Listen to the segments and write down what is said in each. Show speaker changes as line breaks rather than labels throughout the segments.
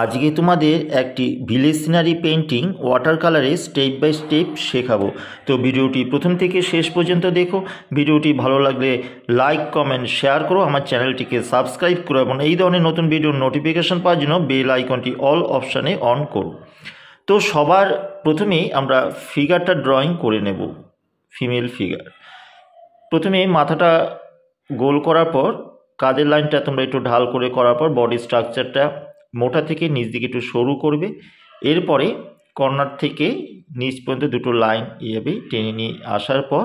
আজকে তোমাদের একটি ভিলেজ সিনারি পেন্টিং ওয়াটার কালারে স্টেপ বাই স্টেপ শেখাবো তো ভিডিওটি প্রথম থেকে শেষ পর্যন্ত দেখো ভিডিওটি ভালো লাগলে লাইক কমেন্ট শেয়ার করো আমার চ্যানেলটিকে সাবস্ক্রাইব করো এবং এই ধরনের নতুন ভিডিওর নোটিফিকেশান পাওয়ার জন্য বেল আইকনটি অল অপশানে অন করো তো সবার প্রথমেই আমরা ফিগারটা ড্রয়িং করে নেব ফিমেল ফিগার প্রথমে মাথাটা গোল করার পর কাদের লাইনটা তোমরা একটু ঢাল করে করার পর বডি স্ট্রাকচারটা মোটা থেকে নিচ দিকে একটু সরু করবে এরপরে কর্নার থেকে নিচ পর্যন্ত দুটো লাইন এভাবে টেনে নিয়ে আসার পর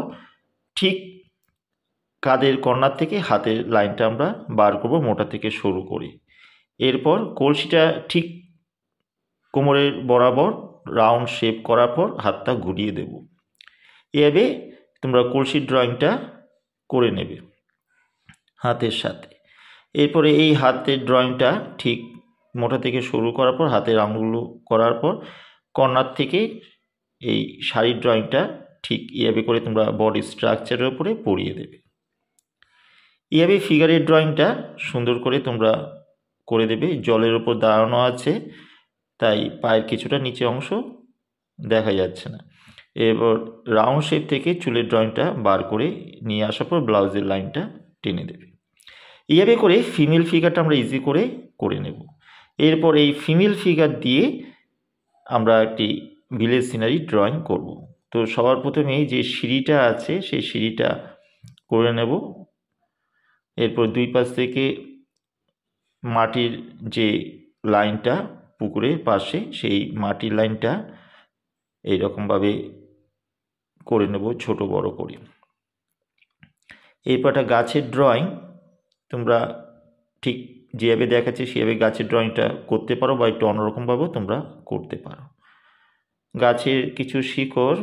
ঠিক কাদের কর্নার থেকে হাতের লাইনটা আমরা বার করব মোটা থেকে সরু করে এরপর কলসিটা ঠিক কোমরের বরাবর রাউন্ড শেপ করার পর হাতটা ঘুরিয়ে দেব এভাবে তোমরা কলসির ড্রয়িংটা করে নেবে হাতের সাথে এরপরে এই হাতের ড্রয়িংটা ঠিক মোটা থেকে শুরু করার পর হাতের আঙুলগুলো করার পর কর্নার থেকে এই শাড়ির ড্রয়িংটা ঠিক ইয়াবে করে তোমরা বডি স্ট্রাকচারের উপরে পরিয়ে দেবে এভাবে ফিগারের ড্রয়িংটা সুন্দর করে তোমরা করে দেবে জলের ওপর দাঁড়ানো আছে তাই পায়ের কিছুটা নিচে অংশ দেখা যাচ্ছে না এবার রাউন্ড শেপ থেকে চুলের ড্রয়িংটা বার করে নিয়ে আসার পর ব্লাউজের লাইনটা টেনে দেবে এইভাবে করে ফিমেল ফিগারটা আমরা ইজি করে করে নেব এরপর এই ফিমেল ফিগার দিয়ে আমরা একটি ভিলেজ সিনারি ড্রয়িং করব তো সবার প্রথমেই যে সিঁড়িটা আছে সেই সিঁড়িটা করে নেব এরপর দুই পাশ থেকে মাটির যে লাইনটা পুকুরের পাশে সেই মাটির লাইনটা এইরকমভাবে করে নেব ছোট বড় করে এই পাটা গাছের ড্রয়িং তোমরা ঠিক যেভাবে দেখাচ্ছে সেভাবে গাছের ড্রয়িংটা করতে পারো বা একটু অন্যরকমভাবেও তোমরা করতে পারো গাছের কিছু শিকড়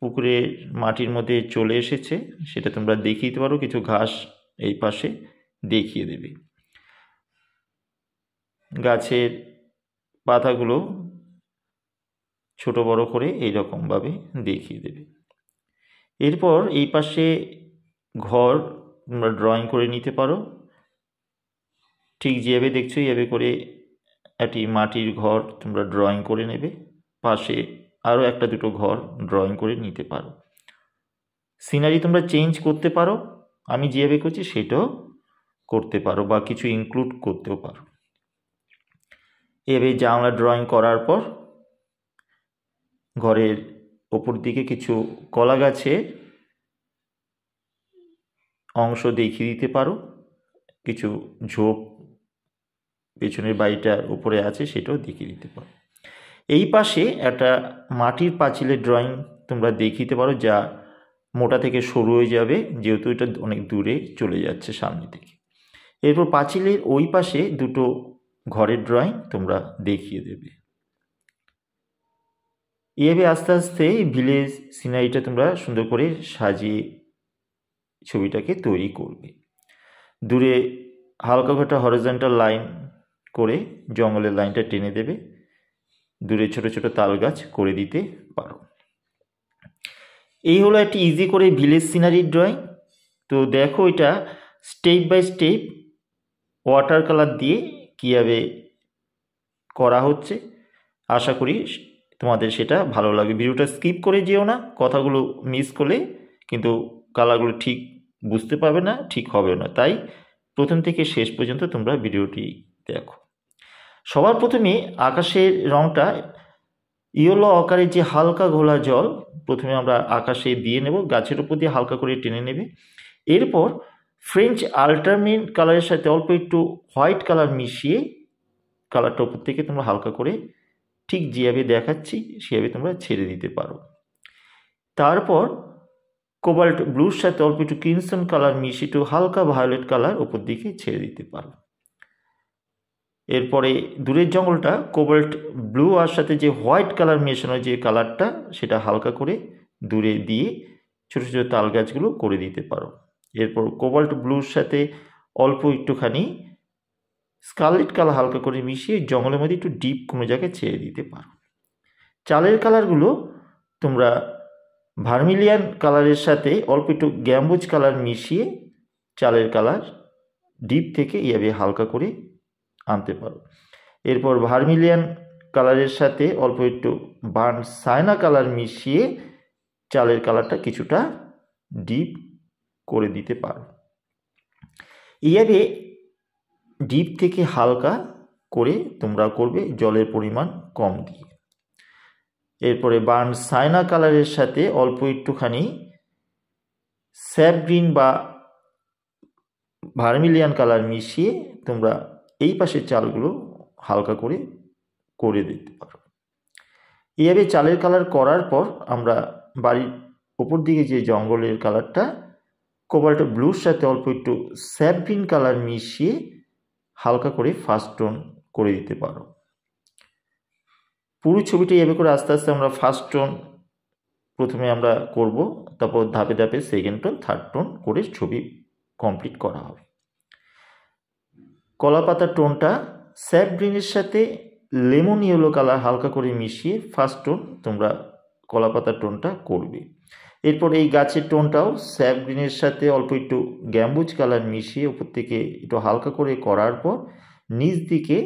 পুকুরে মাটির মধ্যে চলে এসেছে সেটা তোমরা দেখিয়ে দিতে পারো কিছু ঘাস এই পাশে দেখিয়ে দেবে গাছের পাতাগুলো ছোট বড় করে এইরকমভাবে দেখিয়ে দেবে এরপর এই পাশে ঘর তোমরা ড্রয়িং করে নিতে পারো ঠিক যেভাবে দেখছো এইভাবে করে একটি মাটির ঘর তোমরা ড্রয়িং করে নেবে পাশে আরও একটা দুটো ঘর ড্রয়িং করে নিতে পারো সিনারি তোমরা চেঞ্জ করতে পারো আমি যেভাবে করছি সেটাও করতে পারো বা কিছু ইনক্লুড করতেও পারো এভাবে জানলা ড্রয়িং করার পর ঘরের ওপর দিকে কিছু কলা গাছে অংশ দেখিয়ে দিতে পারো কিছু ঝোপ পেছনের বাড়িটার উপরে আছে সেটাও দেখিয়ে দিতে পারো এই পাশে একটা মাটির পাঁচিলের ড্রয়িং তোমরা দেখিতে পারো যা মোটা থেকে সরু হয়ে যাবে যেহেতু এটা অনেক দূরে চলে যাচ্ছে সামনে থেকে এরপর পাঁচিলের ওই পাশে দুটো ঘরের ড্রয়িং তোমরা দেখিয়ে দেবে এভাবে আস্তে আস্তে ভিলেজ সিনারিটা তোমরা সুন্দর করে সাজিয়ে ছবিটাকে তৈরি করবে দূরে হালকা ঘটা হরিজেন্টাল লাইন করে জঙ্গলের লাইনটা টেনে দেবে দূরে ছোট ছোট তাল গাছ করে দিতে পারো এই হলো একটি ইজি করে ভিলেজ সিনারি ড্রয়িং তো দেখো এটা step by step water colour দিয়ে কীভাবে করা হচ্ছে আশা করি তোমাদের সেটা ভালো লাগে ভিডিওটা স্কিপ করে যেও না কথাগুলো মিস করলে কিন্তু কালারগুলো ঠিক বুঝতে পারবে না ঠিক হবে না তাই প্রথম থেকে শেষ পর্যন্ত তোমরা ভিডিওটি দেখো সবার প্রথমে আকাশের রঙটা ইয়েলো আকারে যে হালকা ঘোলা জল প্রথমে আমরা আকাশে দিয়ে নেব গাছের উপর দিয়ে হালকা করে টেনে নেবে এরপর ফ্রেঞ্চ আল্টারমিন কালারের সাথে অল্প একটু হোয়াইট কালার মিশিয়ে কালারটা উপর থেকে তোমরা হালকা করে ঠিক যেভাবে দেখাচ্ছি সেভাবে তোমরা ছেড়ে দিতে পারো তারপর কোবাল্ট ব্লুর সাথে অল্প একটু ক্রিমসন কালার মিশিয়ে একটু হালকা ভায়োলেট কালার ওপর দিকে ছেড়ে দিতে পারো এরপরে দূরের জঙ্গলটা কোবাল্ট ব্লু আর সাথে যে হোয়াইট কালার মেশানো যে কালারটা সেটা হালকা করে দূরে দিয়ে ছোটো ছোটো তাল গাছগুলো করে দিতে পারো এরপর কোবাল্ট ব্লুর সাথে অল্প একটুখানি স্কারলেট কালার হালকা করে মিশিয়ে জঙ্গলের মধ্যে একটু ডিপ কোনো জায়গায় ছেড়ে দিতে পারো চালের কালারগুলো তোমরা ভার্মিলিয়ান কালারের সাথে অল্প একটু গ্যাম্বুজ কালার মিশিয়ে চালের কালার ডিপ থেকে ইয়াবে হালকা করে আনতে পারো এরপর ভার্মিলিয়ান কালারের সাথে অল্প একটু বার্ন সায়না কালার মিশিয়ে চালের কালারটা কিছুটা ডিপ করে দিতে পারো এইভাবে ডিপ থেকে হালকা করে তোমরা করবে জলের পরিমাণ কম দিয়ে এরপরে বার্ন সায়না কালারের সাথে অল্প একটুখানি স্যাপ গ্রিন বা ভার্মিলিয়ান কালার মিশিয়ে তোমরা এই পাশের চালগুলো হালকা করে করে দিতে পারো এইভাবে চালের কালার করার পর আমরা বাড়ির ওপর দিকে যে জঙ্গলের কালারটা কোবাল্ট ব্লুর সাথে অল্প একটু স্যাপভিন কালার মিশিয়ে হালকা করে ফার্স্ট টোন করে দিতে পারো পুরো ছবিটা এভাবে করে আস্তে আস্তে আমরা ফার্স্ট টোন প্রথমে আমরা করব তারপর ধাপে ধাপে সেকেন্ড টোন থার্ড টোন করে ছবি কমপ্লিট করা হবে কলাপাতার টোনটা স্যাপ গ্রিনের সাথে লেমন ইয়েলো কালার হালকা করে মিশিয়ে ফার্স্ট টোন তোমরা কলাপাতার টোনটা করবে এরপর এই গাছের টোনটাও স্যাপ গ্রিনের সাথে অল্প একটু গ্যাম্বুজ কালার মিশিয়ে উপর থেকে একটু হালকা করে করার পর নিচ দিকে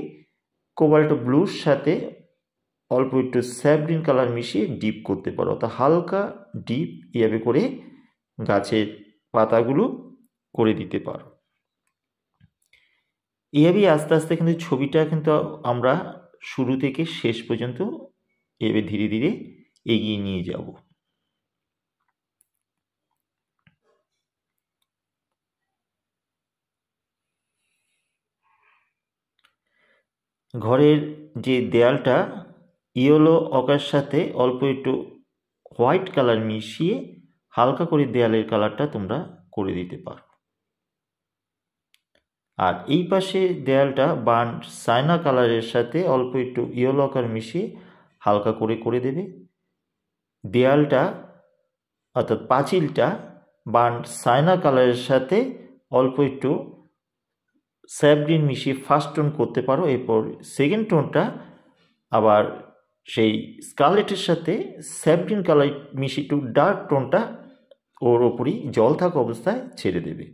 কোবাল্ট ব্লুর সাথে অল্প একটু স্যাপ গ্রিন কালার মিশিয়ে ডিপ করতে পারো অর্থাৎ হালকা ডিপ ইয়াবে করে গাছের পাতাগুলো করে দিতে পারো এভাবেই আস্তে আস্তে কিন্তু ছবিটা কিন্তু আমরা শুরু থেকে শেষ পর্যন্ত এভাবে ধীরে ধীরে এগিয়ে নিয়ে যাব ঘরের যে দেয়ালটা ইয়েলো অকার সাথে অল্প একটু হোয়াইট কালার মিশিয়ে হালকা করে দেয়ালের কালারটা তোমরা করে দিতে পারো আর এই পাশে দেয়ালটা বান সাইনা কালারের সাথে অল্প একটু ইয়েলো মিশিয়ে হালকা করে করে দেবে দেয়ালটা অর্থাৎ পাঁচিলটা বান সায়না কালারের সাথে অল্প একটু স্যাবডিন মিশিয়ে ফার্স্ট টোন করতে পারো এরপর সেকেন্ড টোনটা আবার সেই স্কারলেটের সাথে স্যাবডিন কালার মিশিয়ে একটু ডার্ক টোনটা ওর ওপরই জল থাকা অবস্থায় ছেড়ে দেবে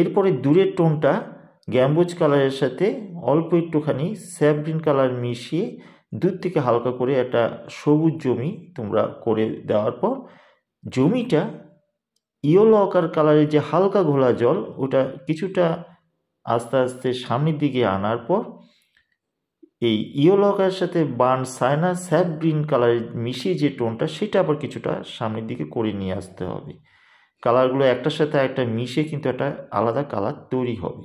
এরপরে দূরের টোনটা গ্যাম্বোজ কালারের সাথে অল্প একটুখানি স্যাপ গ্রিন কালার মিশিয়ে দূর থেকে হালকা করে একটা সবুজ জমি তোমরা করে দেওয়ার পর জমিটা ইয়েলো আকার কালারের যে হালকা ঘোলা জল ওটা কিছুটা আস্তে আস্তে সামনের দিকে আনার পর এই ইয়েলো আকারের সাথে বার্ন সায়না স্যাপ গ্রিন কালারের মিশিয়ে যে টোনটা সেটা আবার কিছুটা সামনের দিকে করে নিয়ে আসতে হবে কালারগুলো একটার সাথে একটা মিশে কিন্তু একটা আলাদা কালার তৈরি হবে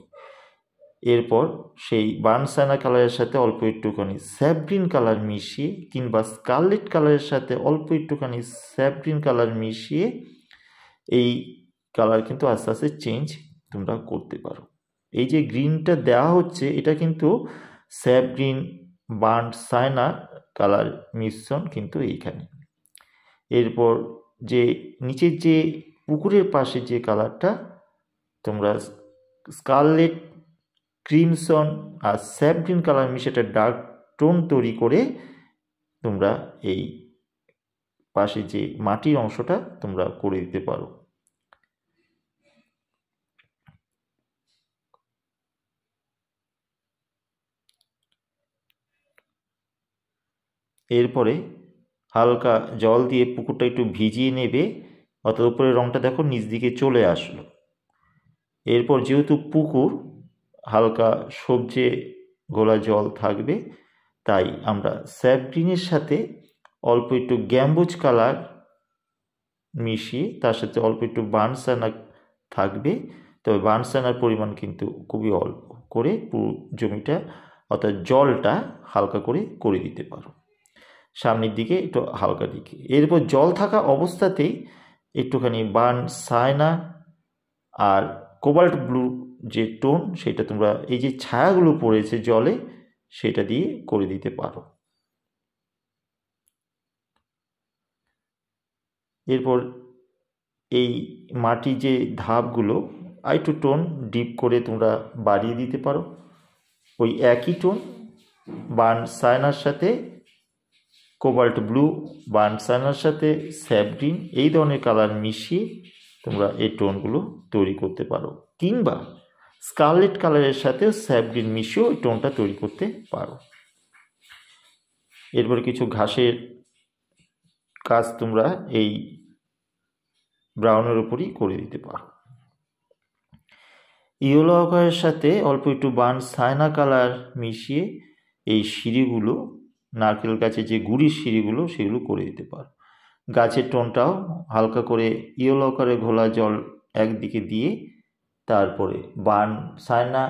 এরপর সেই সায়না কালারের সাথে অল্প একটুখানি স্যাপগ্রিন কালার মিশিয়ে কিংবা স্কারলেট কালারের সাথে অল্প একটুখানি স্যাপগ্রিন কালার মিশিয়ে এই কালার কিন্তু আস্তে আস্তে চেঞ্জ তোমরা করতে পারো এই যে গ্রিনটা দেওয়া হচ্ছে এটা কিন্তু sap green burn sienna colour মিশ্রণ কিন্তু এইখানে এরপর যে নিচের যে পুকুরের পাশে যে কালারটা তোমরা স্কারলেট ক্রিমসন আর স্যাপগ্রিন কালার মিশে একটা ডার্ক টোন তৈরি করে তোমরা এই পাশে যে মাটির অংশটা তোমরা করে দিতে পারো এরপরে হালকা জল দিয়ে পুকুরটা একটু ভিজিয়ে নেবে অর্থাৎ উপরের রঙটা দেখো নিচ দিকে চলে আসলো এরপর যেহেতু পুকুর হালকা সবজে গোলা জল থাকবে তাই আমরা স্যাপ গ্রিনের সাথে অল্প একটু গ্যাম্বুজ কালার মিশিয়ে তার সাথে অল্প একটু বানসানা থাকবে তবে বানসানার পরিমাণ কিন্তু খুবই অল্প করে জমিটা অর্থাৎ জলটা হালকা করে করে দিতে পারো সামনের দিকে একটু হালকা দিকে এরপর জল থাকা অবস্থাতেই একটুখানি বার্ন সায়না আর কোবাল্ট ব্লু যে টোন সেটা তোমরা এই যে ছায়াগুলো পড়েছে জলে সেটা দিয়ে করে দিতে পারো এরপর এই মাটি যে ধাপগুলো আই টু টোন ডিপ করে তোমরা বাড়িয়ে দিতে পারো ওই একই টোন বার্ন সায়নার সাথে কোবাল্ট ব্লু বানসানার সাথে স্যাপগ্রিন এই ধরনের কালার মিশিয়ে তোমরা এই টোনগুলো তৈরি করতে পারো কিংবা স্কারলেট কালারের সাথে স্যাপগ্রিন মিশিয়েও এই টোনটা তৈরি করতে পারো এরপর কিছু ঘাসের কাজ তোমরা এই ব্রাউনের উপরই করে দিতে পারো ইয়োলো আকারের সাথে অল্প একটু বান সায়না কালার মিশিয়ে এই সিঁড়িগুলো নারকেল গাছে যে গুড়ির সিঁড়িগুলো সেগুলো করে দিতে পারো গাছের টোনটাও হালকা করে ইয়েলো লকারে ঘোলা জল একদিকে দিয়ে তারপরে বান সায়না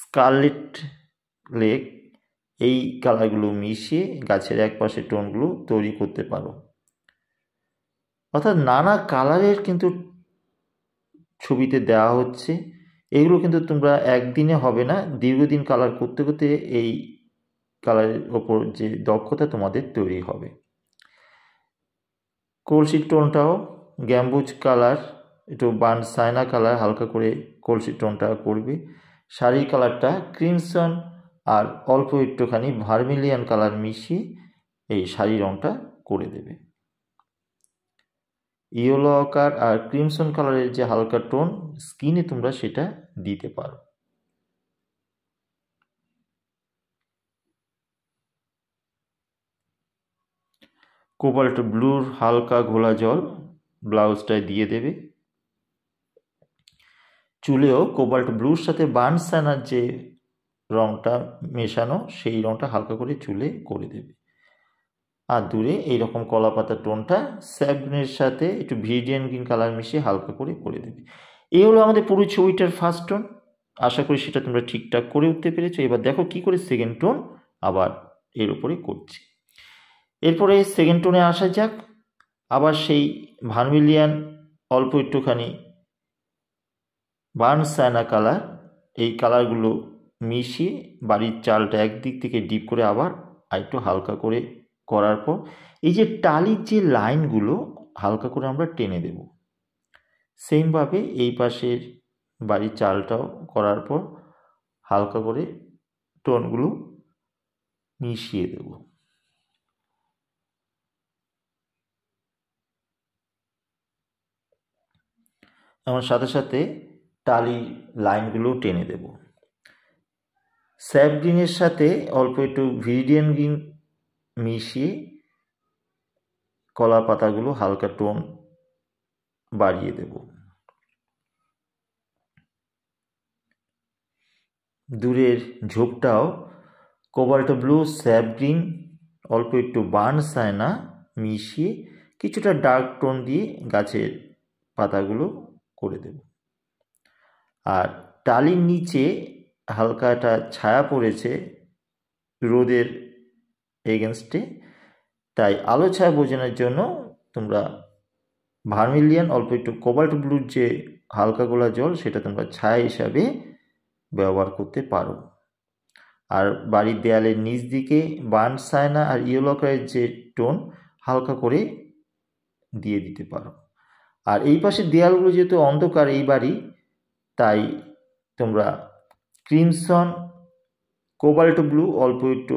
স্কারলেট লেক এই কালারগুলো মিশিয়ে গাছের এক পাশে টোনগুলো তৈরি করতে পারো অর্থাৎ নানা কালারের কিন্তু ছবিতে দেওয়া হচ্ছে এগুলো কিন্তু তোমরা একদিনে হবে না দীর্ঘদিন কালার করতে করতে এই কালারের ওপর যে দক্ষতা তোমাদের তৈরি হবে কলসি টোনটাও গ্যাম্বুজ কালার একটু বান সাইনা কালার হালকা করে কলসি টোনটা করবে শাড়ি কালারটা ক্রিমসন আর অল্প একটুখানি ভার্মিলিয়ান কালার মিশিয়ে এই শাড়ি রঙটা করে দেবে ইয়েলো আকার আর ক্রিমসন কালারের যে হালকা টোন স্কিনে তোমরা সেটা দিতে পারো কোবাল্ট ব্লুর হালকা ঘোলা জল ব্লাউজটায় দিয়ে দেবে চুলেও কোবাল্ট ব্লুর সাথে বানসানার যে রঙটা মেশানো সেই রঙটা হালকা করে চুলে করে দেবে আর দূরে এইরকম কলা পাতার টোনটা স্যাবনের সাথে একটু ভিডিয়ান গ্রিন কালার মিশিয়ে হালকা করে করে দেবে এই হলো আমাদের পুরো ছবিটার ফার্স্ট টোন আশা করি সেটা তোমরা ঠিকঠাক করে উঠতে পেরেছো এবার দেখো কি করে সেকেন্ড টোন আবার এর উপরে করছি এরপরে সেকেন্ড টোনে আসা যাক আবার সেই ভার্মিলিয়ান অল্প একটুখানি বার্নসায়না কালার এই কালারগুলো মিশিয়ে বাড়ির চালটা একদিক থেকে ডিপ করে আবার একটু হালকা করে করার পর এই যে টালির যে লাইনগুলো হালকা করে আমরা টেনে দেব সেমভাবে এই পাশের বাড়ির চালটাও করার পর হালকা করে টোনগুলো মিশিয়ে দেবো আমার সাথে সাথে টালি লাইনগুলো টেনে দেব স্যাপ গ্রিনের সাথে অল্প একটু ভিডিয়ান গ্রিন মিশিয়ে কলা পাতাগুলো হালকা টোন বাড়িয়ে দেব দূরের ঝোপটাও কোবাল্ট ব্লু স্যাপ গ্রিন অল্প একটু বার্ন সায়না মিশিয়ে কিছুটা ডার্ক টোন দিয়ে গাছের পাতাগুলো করে দেব আর টালির নিচে হালকা একটা ছায়া পড়েছে রোদের এগেনস্টে তাই আলো ছায়া বোঝানোর জন্য তোমরা ভার্মিলিয়ান অল্প একটু কোবাল্ট ব্লুর যে হালকা গোলা জল সেটা তোমরা ছায়া হিসাবে ব্যবহার করতে পারো আর বাড়ির দেয়ালের নিচ দিকে বান সায়না আর ইয়েলো যে টোন হালকা করে দিয়ে দিতে পারো আর এই পাশের দেয়ালগুলো যেহেতু অন্ধকার এই বাড়ি তাই তোমরা ক্রিমসন কোবাল্ট ব্লু অল্প একটু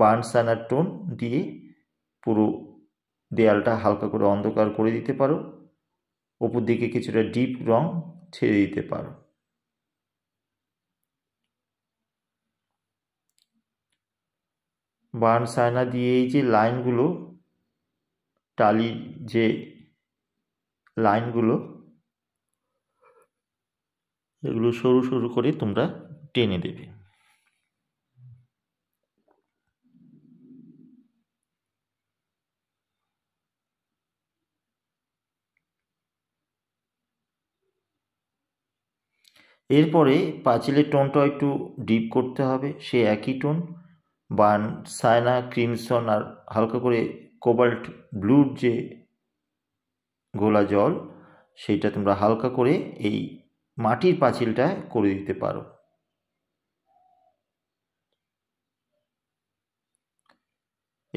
বার্নসানার টোন দিয়ে পুরো দেয়ালটা হালকা করে অন্ধকার করে দিতে পারো ওপর দিকে কিছুটা ডিপ রং ছেড়ে দিতে পারো সায়না দিয়ে এই যে লাইনগুলো টালির যে লাইনগুলো এগুলো সরু সরু করে তোমরা টেনে দেবে এরপরে পাঁচিলের টোনটাও একটু ডিপ করতে হবে সে একই টোন বান সায়না ক্রিমসন আর হালকা করে কোবাল্ট ব্লুর যে গোলা জল সেইটা তোমরা হালকা করে এই মাটির পাঁচিলটায় করে দিতে পারো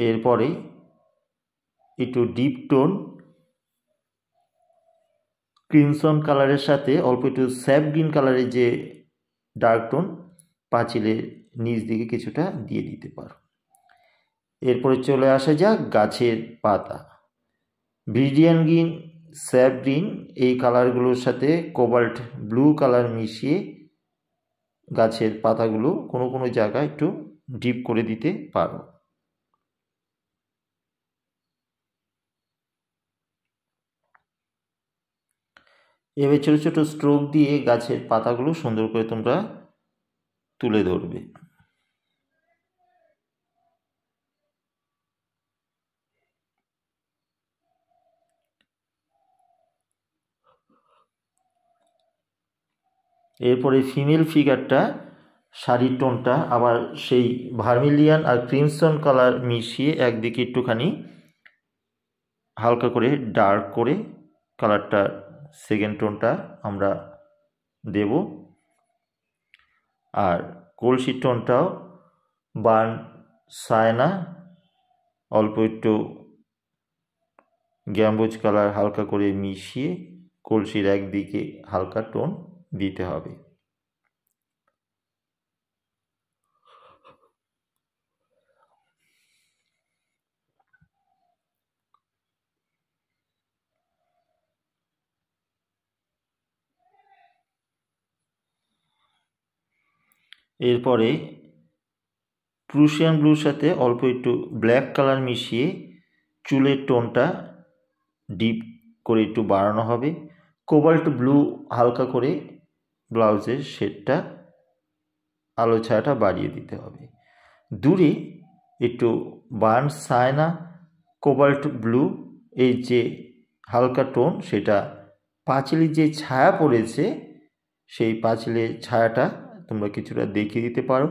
এরপরে একটু ডিপ টোন ক্রিমসন কালারের সাথে অল্প একটু স্যাপ গ্রিন কালারের যে ডার্ক টোন পাঁচিলের নিচ দিকে কিছুটা দিয়ে দিতে পারো এরপরে চলে আসা যাক গাছের পাতা ব্রিডিয়ান গ্রিন স্যাপ গ্রিন এই কালারগুলোর সাথে কোবাল্ট ব্লু কালার মিশিয়ে গাছের পাতাগুলো কোনো কোনো জায়গায় একটু ডিপ করে দিতে পারো এভাবে ছোটো ছোটো স্ট্রোক দিয়ে গাছের পাতাগুলো সুন্দর করে তোমরা তুলে ধরবে এরপরে ফিমেল ফিগারটা শাড়ির টোনটা আবার সেই ভার্মিলিয়ান আর ক্রিমসন কালার মিশিয়ে একদিকে একটুখানি হালকা করে ডার্ক করে কালারটা সেকেন্ড টোনটা আমরা দেব আর কলসির টোনটাও বার্ন সায়না অল্প একটু গ্যাম্বোজ কালার হালকা করে মিশিয়ে কলসির একদিকে হালকা টোন দিতে হবে এরপরে প্রুশিয়ান ব্লুর সাথে অল্প একটু ব্ল্যাক কালার মিশিয়ে চুলের টোনটা ডিপ করে একটু বাড়ানো হবে কোবাল্ট ব্লু হালকা করে ব্লাউজের শেডটা আলো ছায়াটা বাড়িয়ে দিতে হবে দূরে একটু বার্ন সায়না কোবাল্ট ব্লু এই যে হালকা টোন সেটা পাঁচিলি যে ছায়া পড়েছে সেই পাঁচিলের ছায়াটা তোমরা কিছুটা দেখিয়ে দিতে পারো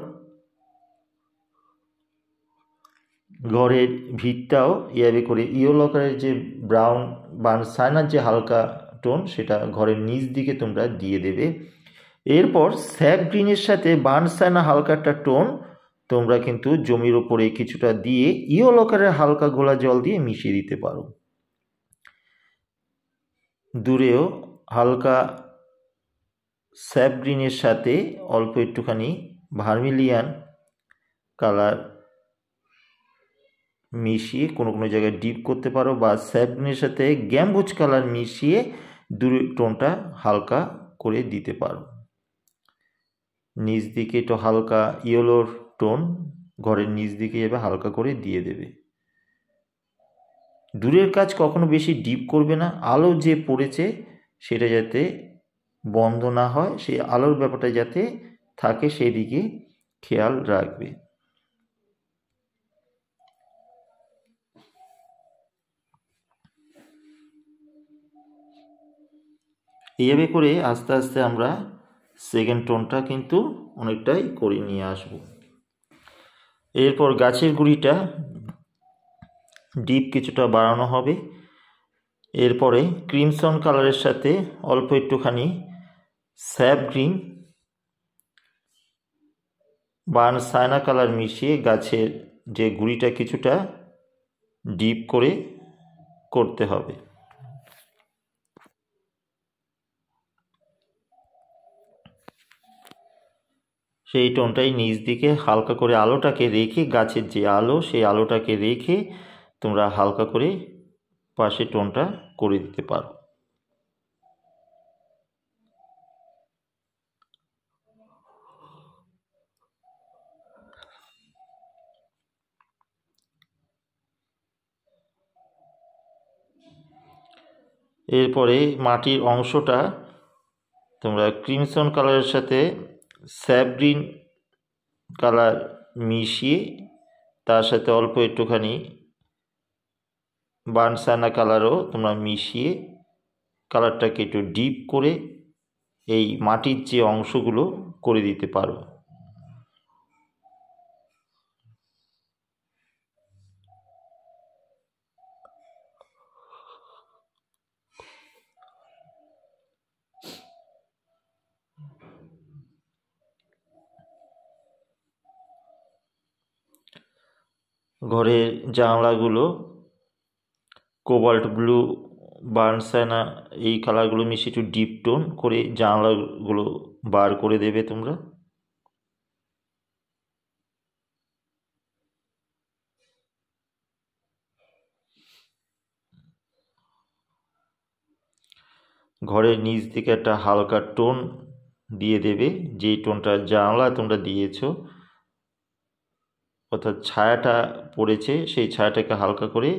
ঘরের ভিতটাও ইয়াবে করে ইয়েলো লকারের যে ব্রাউন বার্ন সায়নার যে হালকা টোন সেটা ঘরের নিচ দিকে তোমরা দিয়ে দেবে এরপর স্যাপ গ্রিনের সাথে বার্নসানা হালকা একটা টোন তোমরা কিন্তু জমির ওপরে কিছুটা দিয়ে ইয়লকারের হালকা গোলা জল দিয়ে মিশিয়ে দিতে পারো দূরেও হালকা স্যাপ গ্রিনের সাথে অল্প একটুখানি ভার্মিলিয়ান কালার মিশিয়ে কোনো কোনো জায়গায় ডিপ করতে পারো বা গ্রিনের সাথে গ্যাম্বুজ কালার মিশিয়ে দূরে টোনটা হালকা করে দিতে পারো নিচ দিকে একটু হালকা ইয়েলোর টোন ঘরের নিচ দিকে এভাবে হালকা করে দিয়ে দেবে দূরের কাজ কখনো বেশি ডিপ করবে না আলো যে পড়েছে সেটা যাতে বন্ধ না হয় সেই আলোর ব্যাপারটা যাতে থাকে সেদিকে খেয়াল রাখবে এইভাবে করে আস্তে আস্তে আমরা সেকেন্ড টোনটা কিন্তু অনেকটাই করে নিয়ে আসব এরপর গাছের গুড়িটা ডিপ কিছুটা বাড়ানো হবে এরপরে ক্রিমসন কালারের সাথে অল্প একটুখানি স্যাপ গ্রিন বা সায়না কালার মিশিয়ে গাছের যে গুড়িটা কিছুটা ডিপ করে করতে হবে সেই টোনটাই নিচ দিকে হালকা করে আলোটাকে রেখে গাছের যে আলো সেই আলোটাকে রেখে তোমরা হালকা করে পাশে টোনটা করে দিতে পারো এরপরে মাটির অংশটা তোমরা ক্রিমসন কালারের সাথে স্যাবরিন কালার মিশিয়ে তার সাথে অল্প একটুখানি বানসানা কালারও তোমরা মিশিয়ে কালারটাকে একটু ডিপ করে এই মাটির যে অংশগুলো করে দিতে পারো ঘরের জানলাগুলো কোবাল্ট ব্লু বার্নসানা এই কালারগুলো মিশিয়ে একটু ডিপ টোন করে জানলাগুলো বার করে দেবে তোমরা ঘরের নিচ থেকে একটা হালকা টোন দিয়ে দেবে যেই টোনটা জানলা তোমরা দিয়েছো অর্থাৎ ছায়াটা পড়েছে সেই ছায়াটাকে হালকা করে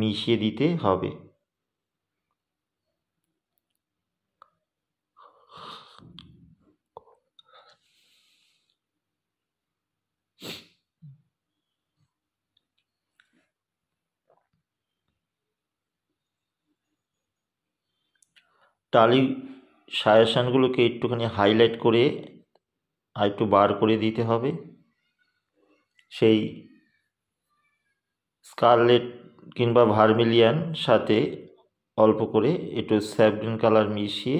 মিশিয়ে দিতে হবে টালি সায়াসানগুলোকে একটুখানি হাইলাইট করে আর একটু বার করে দিতে হবে সেই স্কারলেট কিংবা ভার্মিলিয়ান সাথে অল্প করে একটু স্যাভগ্রিন কালার মিশিয়ে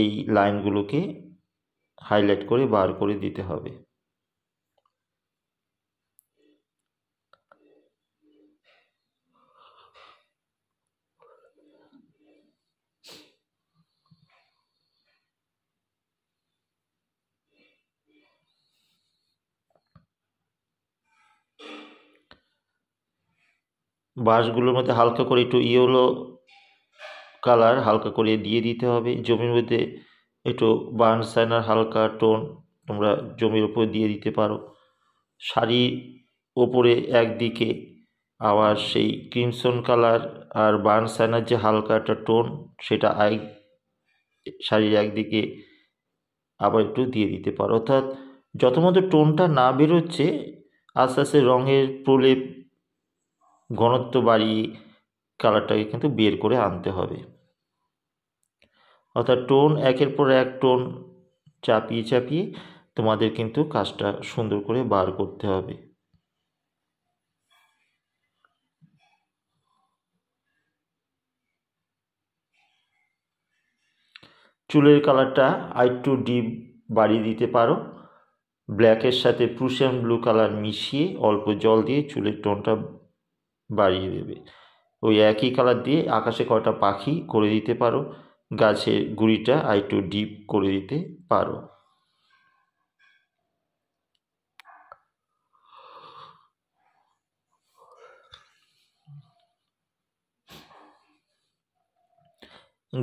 এই লাইনগুলোকে হাইলাইট করে বার করে দিতে হবে বাঁশগুলোর মধ্যে হালকা করে একটু ইয়েলো কালার হালকা করে দিয়ে দিতে হবে জমির মধ্যে একটু সাইনার হালকা টোন তোমরা জমির উপর দিয়ে দিতে পারো শাড়ি ওপরে একদিকে আবার সেই ক্রিমসন কালার আর সাইনার যে হালকা একটা টোন সেটা আই শাড়ির একদিকে আবার একটু দিয়ে দিতে পারো অর্থাৎ যত মতো টোনটা না বেরোচ্ছে আস্তে আস্তে রঙের প্রলেপ ঘনত্ব বাড়িয়ে কালারটাকে কিন্তু বের করে আনতে হবে অর্থাৎ টোন একের পর এক টোন চাপিয়ে চাপিয়ে তোমাদের কিন্তু কাজটা সুন্দর করে বার করতে হবে চুলের কালারটা আরেকটু ডিপ বাড়িয়ে দিতে পারো ব্ল্যাকের সাথে প্রুশিয়ান ব্লু কালার মিশিয়ে অল্প জল দিয়ে চুলের টোনটা বাড়িয়ে দেবে ওই একই কালার দিয়ে আকাশে কয়টা পাখি করে দিতে পারো গাছের গুড়িটা আর একটু ডিপ করে দিতে পারো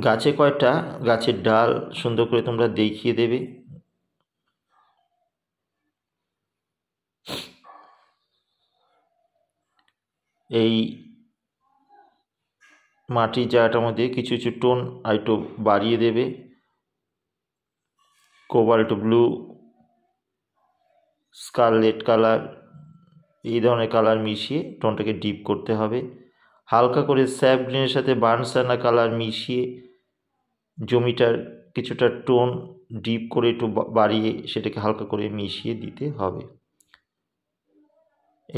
গাছে কয়টা গাছের ডাল সুন্দর করে তোমরা দেখিয়ে দেবে এই মাটির জায়গাটার মধ্যে কিছু কিছু টোন আরেকটু বাড়িয়ে দেবে কোবাল্ট ব্লু স্কারলেট কালার এই ধরনের কালার মিশিয়ে টোনটাকে ডিপ করতে হবে হালকা করে স্যাপ গ্রিনের সাথে বার্নসানা কালার মিশিয়ে জমিটার কিছুটা টোন ডিপ করে একটু বাড়িয়ে সেটাকে হালকা করে মিশিয়ে দিতে হবে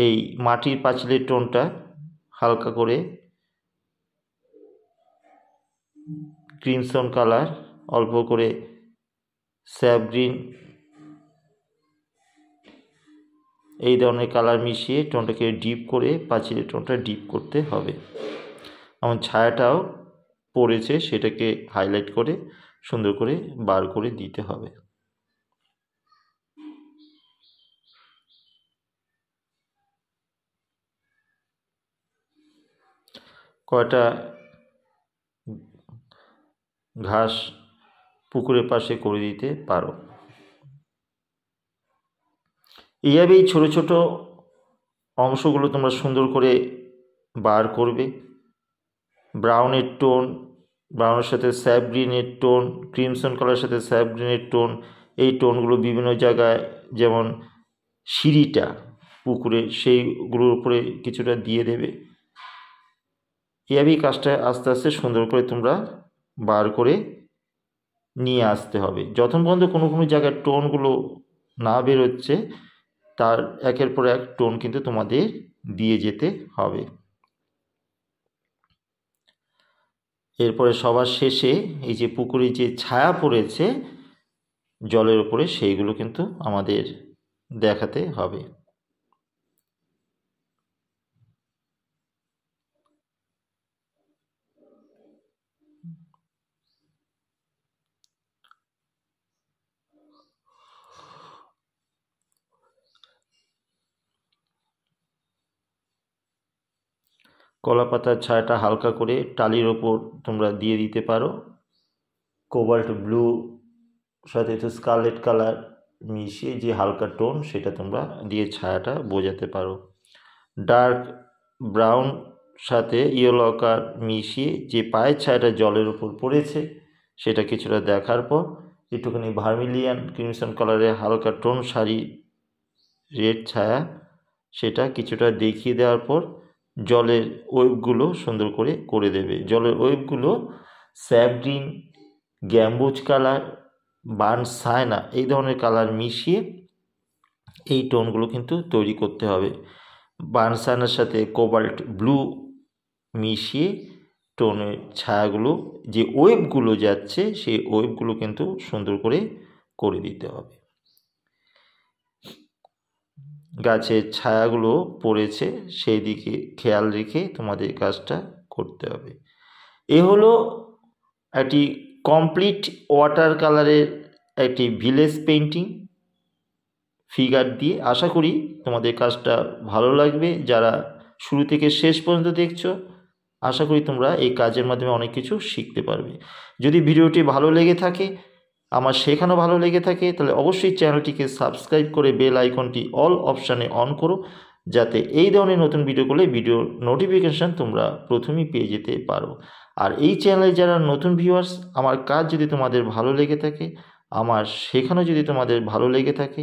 এই মাটির পাঁচিলের টোনটা হালকা করে ক্রিমসন কালার অল্প করে স্যাপ গ্রিন এই ধরনের কালার মিশিয়ে টোনটাকে ডিপ করে পাঁচিলের টোনটা ডিপ করতে হবে এমন ছায়াটাও পড়েছে সেটাকে হাইলাইট করে সুন্দর করে বার করে দিতে হবে কয়টা ঘাস পুকুরের পাশে করে দিতে পারো এইভাবেই ছোট ছোট অংশগুলো তোমরা সুন্দর করে বার করবে ব্রাউনের টোন ব্রাউনের সাথে স্যাপ গ্রিনের টোন ক্রিমসন কালারের সাথে স্যাপ গ্রিনের টোন এই টোনগুলো বিভিন্ন জায়গায় যেমন সিঁড়িটা পুকুরে সেইগুলোর উপরে কিছুটা দিয়ে দেবে এভাবেই কাজটা আস্তে আস্তে সুন্দর করে তোমরা বার করে নিয়ে আসতে হবে যতন পর্যন্ত কোনো কোনো জায়গায় টোনগুলো না বেরোচ্ছে তার একের পর এক টোন কিন্তু তোমাদের দিয়ে যেতে হবে এরপরে সবার শেষে এই যে পুকুরে যে ছায়া পড়েছে জলের উপরে সেইগুলো কিন্তু আমাদের দেখাতে হবে কলা পাতার ছায়াটা হালকা করে টালির ওপর তোমরা দিয়ে দিতে পারো কোবাল্ট ব্লু সাথে একটু স্কারলেট কালার মিশিয়ে যে হালকা টোন সেটা তোমরা দিয়ে ছায়াটা বোঝাতে পারো ডার্ক ব্রাউন সাথে ইয়েলো আকার মিশিয়ে যে পায়ের ছায়াটা জলের উপর পড়েছে সেটা কিছুটা দেখার পর একটুখানি ভার্মিলিয়ান ক্রিমসন কালারে হালকা টোন শাড়ি রেড ছায়া সেটা কিছুটা দেখিয়ে দেওয়ার পর জলের ওয়েবগুলো সুন্দর করে করে দেবে জলের ওয়েবগুলো স্যাপড্রিন গ্যাম্বুজ কালার বান সায়না এই ধরনের কালার মিশিয়ে এই টোনগুলো কিন্তু তৈরি করতে হবে বার্ন সায়নার সাথে কোবাল্ট ব্লু মিশিয়ে টোনের ছায়াগুলো যে ওয়েবগুলো যাচ্ছে সেই ওয়েবগুলো কিন্তু সুন্দর করে করে দিতে হবে গাছের ছায়াগুলো পড়েছে সেই দিকে খেয়াল রেখে তোমাদের কাজটা করতে হবে এ হলো একটি কমপ্লিট ওয়াটার কালারের একটি ভিলেজ পেন্টিং ফিগার দিয়ে আশা করি তোমাদের কাজটা ভালো লাগবে যারা শুরু থেকে শেষ পর্যন্ত দেখছো আশা করি তোমরা এই কাজের মাধ্যমে অনেক কিছু শিখতে পারবে যদি ভিডিওটি ভালো লেগে থাকে আমার সেখানেও ভালো লেগে থাকে তাহলে অবশ্যই চ্যানেলটিকে সাবস্ক্রাইব করে বেল আইকনটি অল অপশানে অন করো যাতে এই ধরনের নতুন ভিডিও করলে ভিডিও নোটিফিকেশান তোমরা প্রথমেই পেয়ে যেতে পারো আর এই চ্যানেলে যারা নতুন ভিউয়ার্স আমার কাজ যদি তোমাদের ভালো লেগে থাকে আমার সেখানেও যদি তোমাদের ভালো লেগে থাকে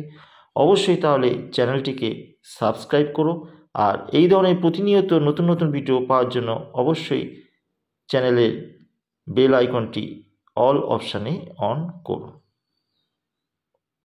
অবশ্যই তাহলে চ্যানেলটিকে সাবস্ক্রাইব করো আর এই ধরনের প্রতিনিয়ত নতুন নতুন ভিডিও পাওয়ার জন্য অবশ্যই চ্যানেলের বেল আইকনটি all option এ on করুন